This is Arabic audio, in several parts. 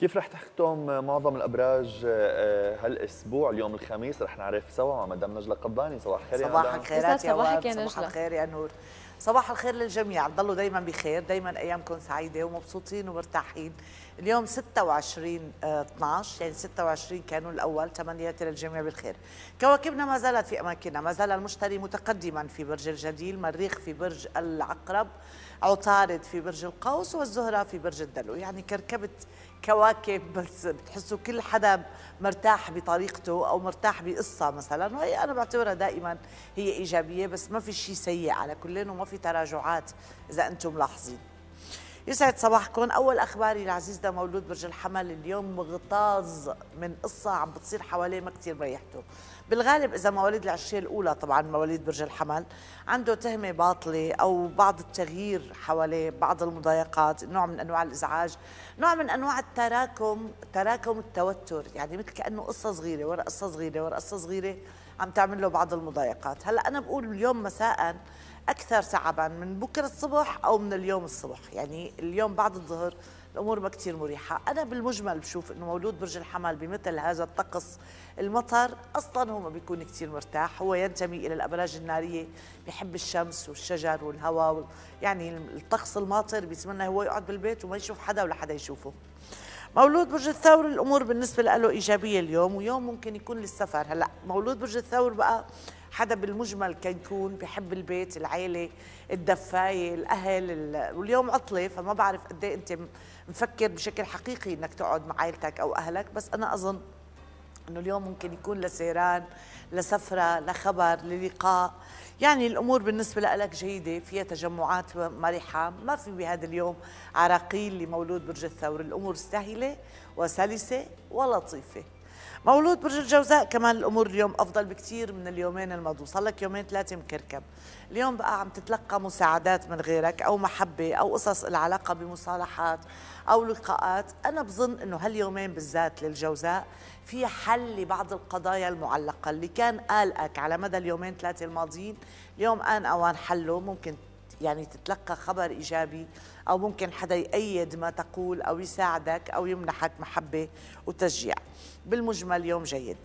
كيف رح تختم معظم الابراج آه، آه، هالاسبوع اليوم الخميس رح نعرف سوا مع مدام نجله قباني صباح الخير صباح الخيرات يا صباحك يا نجله صباح الخير يا نور صباح الخير للجميع تضلوا دائما بخير دائما ايامكم سعيده ومبسوطين ومرتاحين اليوم 26 12 آه، يعني 26 كانون الاول تمنياتي للجميع بالخير كواكبنا ما زالت في اماكنها ما زال المشتري متقدما في برج الجديل مريخ في برج العقرب عطارد في برج القوس والزهره في برج الدلو يعني كركبت كواكب بس بتحسوا كل حدا مرتاح بطريقته او مرتاح بقصه مثلا وهي انا بعتبرها دائما هي ايجابيه بس ما في شيء سيء على كلنا وما في تراجعات اذا انتم ملاحظين يسعد صباحكم اول اخباري العزيز ده مولود برج الحمل اليوم مغتاظ من قصه عم بتصير حواليه ما كثير مريحته بالغالب إذا مواليد العشرية الأولى طبعا مواليد برج الحمل عنده تهمة باطلة أو بعض التغيير حواليه بعض المضايقات نوع من أنواع الإزعاج نوع من أنواع التراكم تراكم التوتر يعني مثل كأنه قصة صغيرة ورا قصة صغيرة ورا قصة صغيرة عم تعمل له بعض المضايقات هلا أنا بقول اليوم مساءً أكثر تعبا من بكرة الصبح أو من اليوم الصبح يعني اليوم بعد الظهر الامور ما كثير مريحه انا بالمجمل بشوف انه مولود برج الحمل بمثل هذا الطقس المطر اصلا هو ما بيكون كثير مرتاح هو ينتمي الى الابراج الناريه بحب الشمس والشجر والهواء يعني الطقس الماطر بيتمنى هو يقعد بالبيت وما يشوف حدا ولا حدا يشوفه مولود برج الثور الامور بالنسبه له ايجابيه اليوم ويوم ممكن يكون للسفر هلا مولود برج الثور بقى حدا بالمجمل كان يكون بحب البيت العيله الدفايه الاهل واليوم عطله فما بعرف قد ايه انت مفكر بشكل حقيقي انك تقعد مع عائلتك او اهلك بس انا اظن انه اليوم ممكن يكون لسيران لسفره لخبر للقاء يعني الامور بالنسبه لك جيده فيها تجمعات مرحه ما في بهذا اليوم عراقيل لمولود برج الثور الامور سهله وسلسه ولطيفه مولود برج الجوزاء كمان الامور اليوم افضل بكثير من اليومين الماضي صار لك يومين ثلاثه مكركب اليوم بقى عم تتلقى مساعدات من غيرك او محبه او قصص العلاقه بمصالحات او لقاءات انا بظن انه هاليومين بالذات للجوزاء في حل لبعض القضايا المعلقه اللي كان قلقك على مدى اليومين ثلاثه الماضيين اليوم ان اوان حله ممكن يعني تتلقى خبر إيجابي أو ممكن حدا يأيد ما تقول أو يساعدك أو يمنحك محبة وتشجيع بالمجمل يوم جيد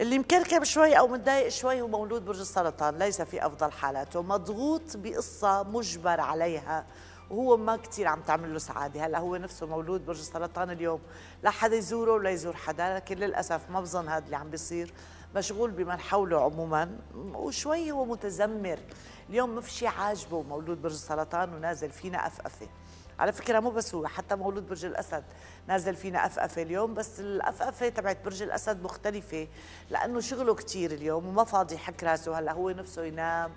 اللي مكركب شوي او متضايق شوي هو مولود برج السرطان ليس في افضل حالاته مضغوط بقصه مجبر عليها وهو ما كثير عم تعمل له سعاده هلا هو نفسه مولود برج السرطان اليوم لا حدا يزوره ولا يزور حدا لكن للاسف ما بظن هذا اللي عم بيصير مشغول بمن حوله عموما وشوي هو متذمر اليوم ما في شيء عاجبه مولود برج السرطان ونازل فينا أفقفة على فكرة مو بس هو حتى مولود برج الأسد نازل فينا أفقفة اليوم بس الأفقفة تبعت برج الأسد مختلفة لأنه شغله كثير اليوم وما فاضي يحك راسه هلا هو نفسه ينام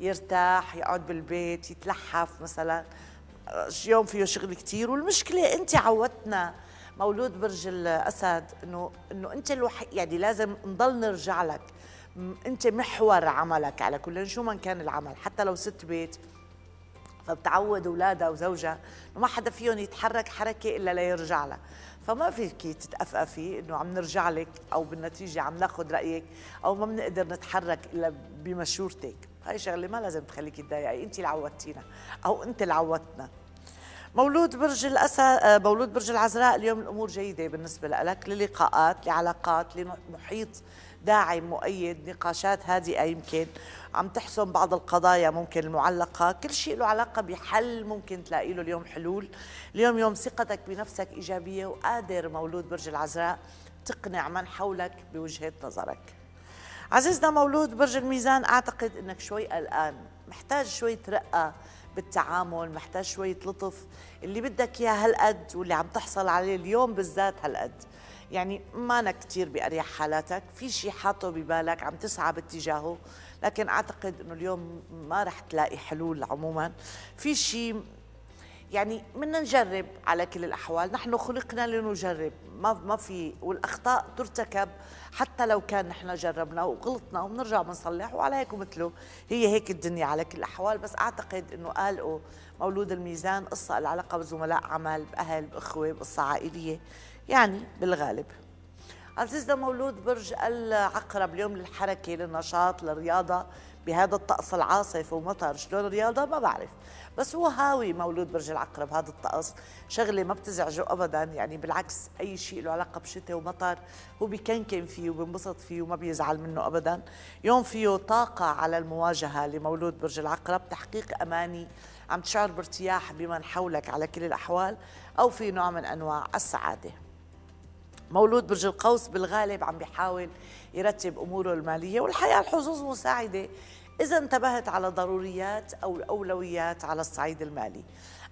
يرتاح يقعد بالبيت يتلحف مثلا يوم فيه شغل كثير والمشكلة أنت عودتنا مولود برج الاسد انه انه انت الوحيد يعني لازم نضل نرجع لك انت محور عملك على كل شو ما كان العمل حتى لو ست بيت فبتعود اولادها وزوجها انه ما حدا فيهم يتحرك حركه الا ليرجع لها فما فيك تتأفقفي انه عم نرجع لك او بالنتيجه عم ناخذ رايك او ما بنقدر نتحرك الا بمشورتك هاي شغله ما لازم تخليكي تضايقي انت اللي عودتينا او انت اللي عودتنا مولود برج الاسد آه، مولود برج العذراء اليوم الامور جيده بالنسبه لك للقاءات لعلاقات لمحيط داعم مؤيد نقاشات هادئه يمكن عم تحسم بعض القضايا ممكن المعلقه كل شيء له علاقه بحل ممكن تلاقي له اليوم حلول اليوم يوم ثقتك بنفسك ايجابيه وقادر مولود برج العذراء تقنع من حولك بوجهه نظرك عزيزنا مولود برج الميزان اعتقد انك شوي قلقان محتاج شوي ترقى بالتعامل محتاج شوية لطف اللي بدك إياه هالقد واللي عم تحصل عليه اليوم بالذات هالقد يعني ما أنا كتير بأريح حالاتك في شيء حاطه ببالك عم تسعى باتجاهه لكن أعتقد أنه اليوم ما رح تلاقي حلول عموما في شيء يعني بدنا نجرب على كل الاحوال نحن خلقنا لنجرب ما ما في والاخطاء ترتكب حتى لو كان نحن جربنا وغلطنا وبنرجع بنصلح وعلى هيك ومثله هي هيك الدنيا على كل الاحوال بس اعتقد انه قالوا مولود الميزان قصه العلاقه بزملاء عمل باهل باخوه بقصه عائليه يعني بالغالب عزيزنا مولود برج العقرب اليوم للحركه للنشاط للرياضه بهذا الطقس العاصف ومطر شلون رياضة ما بعرف بس هو هاوي مولود برج العقرب هذا الطقس شغلة ما بتزعجه أبدا يعني بالعكس أي شيء له علاقة بشتاء ومطر هو بكنكن فيه وبنبسط فيه وما بيزعل منه أبدا يوم فيه طاقة على المواجهة لمولود برج العقرب تحقيق أماني عم تشعر بارتياح بمن حولك على كل الأحوال أو في نوع من أنواع السعادة مولود برج القوس بالغالب عم بيحاول يرتب اموره الماليه والحقيقه الحظوظ مساعده اذا انتبهت على ضروريات او الاولويات على الصعيد المالي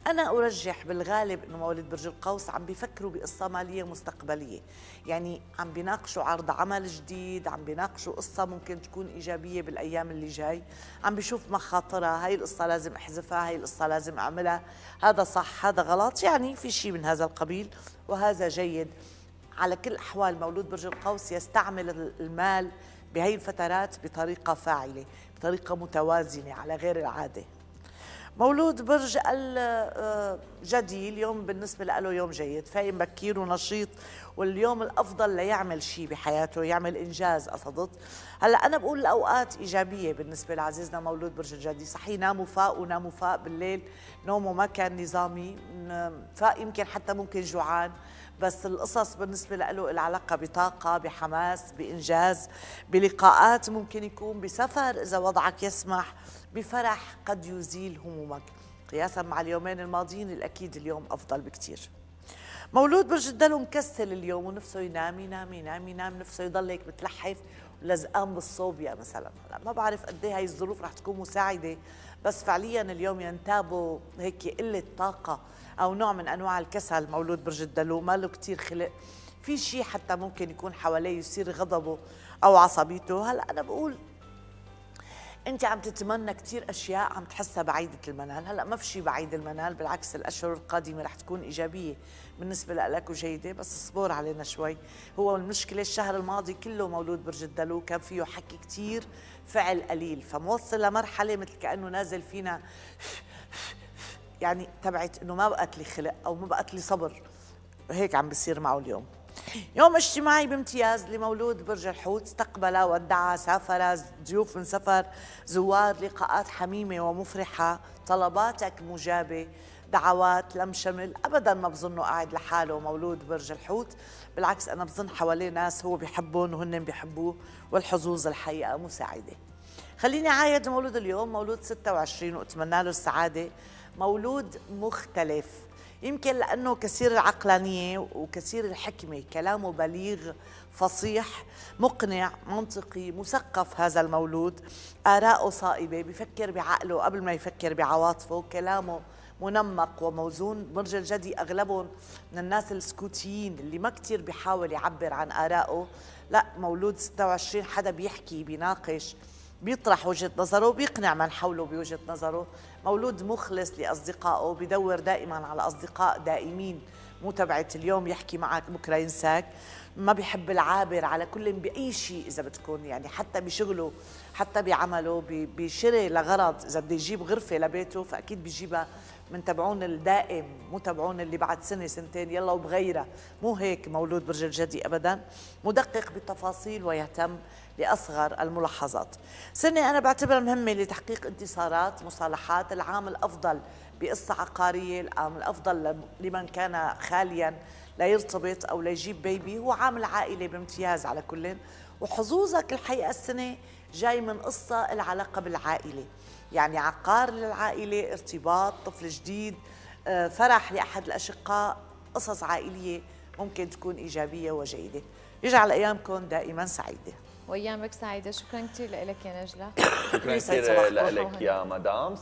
انا ارجح بالغالب انه مولود برج القوس عم بيفكروا بقصه ماليه مستقبليه يعني عم بيناقشوا عرض عمل جديد عم بيناقشوا قصه ممكن تكون ايجابيه بالايام اللي جاي عم بيشوف مخاطرها هاي القصه لازم احذفها هاي القصه لازم اعملها هذا صح هذا غلط يعني في شيء من هذا القبيل وهذا جيد على كل أحوال مولود برج القوس يستعمل المال بهي الفترات بطريقة فاعلة بطريقة متوازنة على غير العادة مولود برج الجدي آه، اليوم بالنسبة له يوم جيد فايم بكير ونشيط واليوم الأفضل ليعمل شيء بحياته يعمل إنجاز قصدت هلا أنا بقول الأوقات إيجابية بالنسبة لعزيزنا مولود برج الجدي صحي ناموا فاق وناموا فاق بالليل نومه ما كان نظامي فاق يمكن حتى ممكن جوعان بس القصص بالنسبة له العلاقة بطاقة بحماس بإنجاز بلقاءات ممكن يكون بسفر إذا وضعك يسمح بفرح قد يزيل همومك قياسا مع اليومين الماضيين الأكيد اليوم أفضل بكتير مولود برج الدلو مكسل اليوم ونفسه ينام ينام ينام ينام نفسه يضل هيك متلحف لزقان بالصوبيا مثلا هلا ما بعرف قد ايه هاي الظروف رح تكون مساعده بس فعليا اليوم ينتابوا هيك قله طاقه او نوع من انواع الكسل مولود برج الدلو ما له كثير خلق في شيء حتى ممكن يكون حواليه يثير غضبه او عصبيته هلا انا بقول انت عم تتمنى كثير اشياء عم تحسها بعيده المنال هلا ما في شيء بعيد المنال بالعكس الاشهر القادمه رح تكون ايجابيه بالنسبه لك وجيده بس اصبر علينا شوي هو المشكله الشهر الماضي كله مولود برج الدلو كان فيه حكي كثير فعل قليل فموصل لمرحله مثل كانه نازل فينا يعني تبعت انه ما بقت لي خلق او ما بقت لي صبر هيك عم بصير معه اليوم يوم اجتماعي بامتياز لمولود برج الحوت استقبل ودعا سافر ضيوف من سفر زوار لقاءات حميمة ومفرحة طلباتك مجابة دعوات لم شمل ابدا ما بظنه قاعد لحاله مولود برج الحوت بالعكس انا بظن حواليه ناس هو بحبهم وهن بحبوه والحظوظ الحقيقه مساعده خليني عايد مولود اليوم مولود 26 واتمنى له السعاده مولود مختلف يمكن لأنه كثير العقلانية وكثير الحكمة كلامه بليغ فصيح مقنع منطقي مثقف هذا المولود آراءه صائبة بفكر بعقله قبل ما يفكر بعواطفه كلامه منمق وموزون برج الجدي أغلبهم من الناس السكوتيين اللي ما كثير بيحاول يعبر عن آرائه لا مولود 26 حدا بيحكي بيناقش بيطرح وجهه نظره وبيقنع من حوله بوجهه نظره مولود مخلص لاصدقائه بدور دائما على اصدقاء دائمين مو تبعت اليوم يحكي معك بكره ينساك ما بيحب العابر على كل باي شيء اذا بتكون يعني حتى بشغله حتى بعمله بشري لغرض اذا بده يجيب غرفه لبيته فاكيد بيجيبها من تبعون الدائم مو تبعون اللي بعد سنه سنتين يلا وبغيرها مو هيك مولود برج الجدي ابدا مدقق بالتفاصيل ويهتم لأصغر الملاحظات سنة أنا بعتبرها مهمة لتحقيق انتصارات مصالحات العام الأفضل بقصة عقارية العام الأفضل لمن كان خاليا لا يرتبط أو لا يجيب بيبي هو عام العائلة بامتياز على كل وحظوظك الحقيقة السنة جاي من قصة العلاقة بالعائلة يعني عقار للعائلة ارتباط طفل جديد آه، فرح لأحد الأشقاء قصص عائلية ممكن تكون إيجابية وجيدة يجعل أيامكم دائما سعيدة وايامك سعيده شكرا كثير لك يا نجله شكرا كثير لك يا مدام